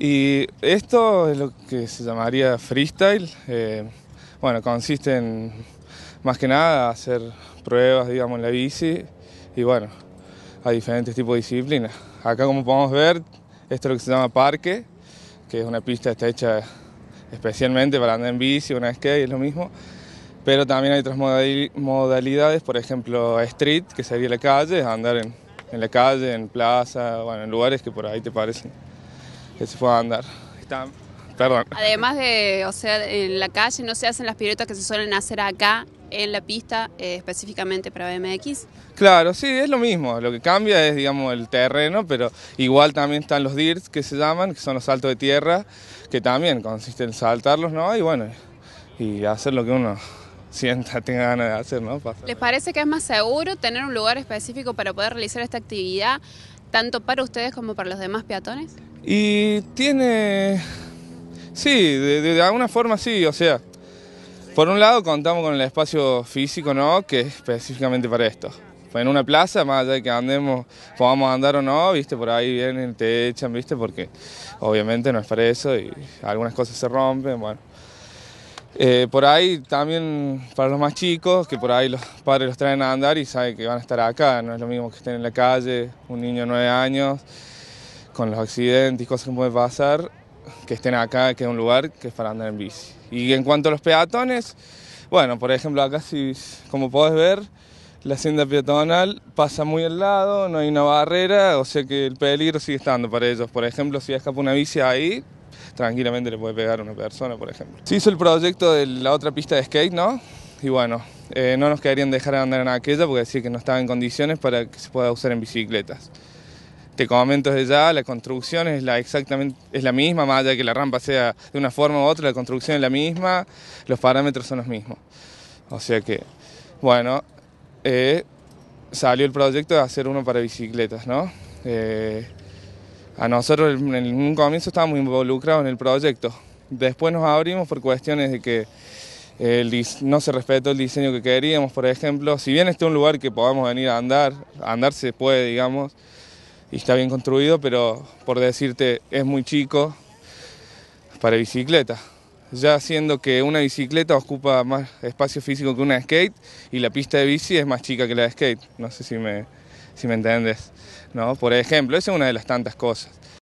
Y esto es lo que se llamaría freestyle. Eh, bueno, consiste en más que nada hacer pruebas, digamos, en la bici y bueno, a diferentes tipos de disciplinas. Acá como podemos ver, esto es lo que se llama parque, que es una pista que está hecha especialmente para andar en bici, una skate, es lo mismo. Pero también hay otras modalidades, por ejemplo, street, que sería la calle, andar en, en la calle, en plaza, bueno, en lugares que por ahí te parecen que se pueda andar. perdón. Además de, o sea, en la calle no se hacen las piruetas que se suelen hacer acá en la pista eh, específicamente para BMX. Claro, sí, es lo mismo. Lo que cambia es, digamos, el terreno, pero igual también están los dirts que se llaman, que son los saltos de tierra, que también consiste en saltarlos, ¿no? Y bueno, y hacer lo que uno sienta, tenga ganas de hacer, ¿no? ¿Les parece que es más seguro tener un lugar específico para poder realizar esta actividad, tanto para ustedes como para los demás peatones? Y tiene... Sí, de, alguna forma sí, o sea, por un lado contamos con el espacio físico, ¿no? Que es específicamente para esto. En una plaza, más allá de que andemos, podamos andar o no, viste, por ahí vienen, te echan, viste, porque obviamente no es para eso y algunas cosas se rompen, bueno. Eh, por ahí también para los más chicos, que por ahí los padres los traen a andar y saben que van a estar acá, no es lo mismo que estén en la calle, un niño de nueve años, con los accidentes y cosas que pueden pasar, que estén acá, que es un lugar que es para andar en bici. Y en cuanto a los peatones, bueno, por ejemplo acá si, como podés ver, la hacienda peatonal pasa muy al lado, no hay una barrera, o sea que el peligro sigue estando para ellos. Por ejemplo, si escapa una bici ahí, tranquilamente le puede pegar a una persona, por ejemplo. Se hizo el proyecto de la otra pista de skate, ¿no? Y bueno, eh, no nos querían dejar andar en aquella porque decía que no estaba en condiciones para que se pueda usar en bicicletas. Te comento desde ya, la construcción es la, exactamente, es la misma, más allá de que la rampa sea de una forma u otra, la construcción es la misma, los parámetros son los mismos. O sea que, bueno, eh, salió el proyecto de hacer uno para bicicletas, ¿no? Eh, a nosotros en un comienzo estábamos involucrados en el proyecto. Después nos abrimos por cuestiones de que no se respetó el diseño que queríamos, por ejemplo. Si bien este es un lugar que podamos venir a andar, a andar se puede, digamos, y está bien construido, pero por decirte es muy chico para bicicleta. Ya siendo que una bicicleta ocupa más espacio físico que una skate y la pista de bici es más chica que la de skate. No sé si me, si me entendés. ¿no? Por ejemplo, esa es una de las tantas cosas.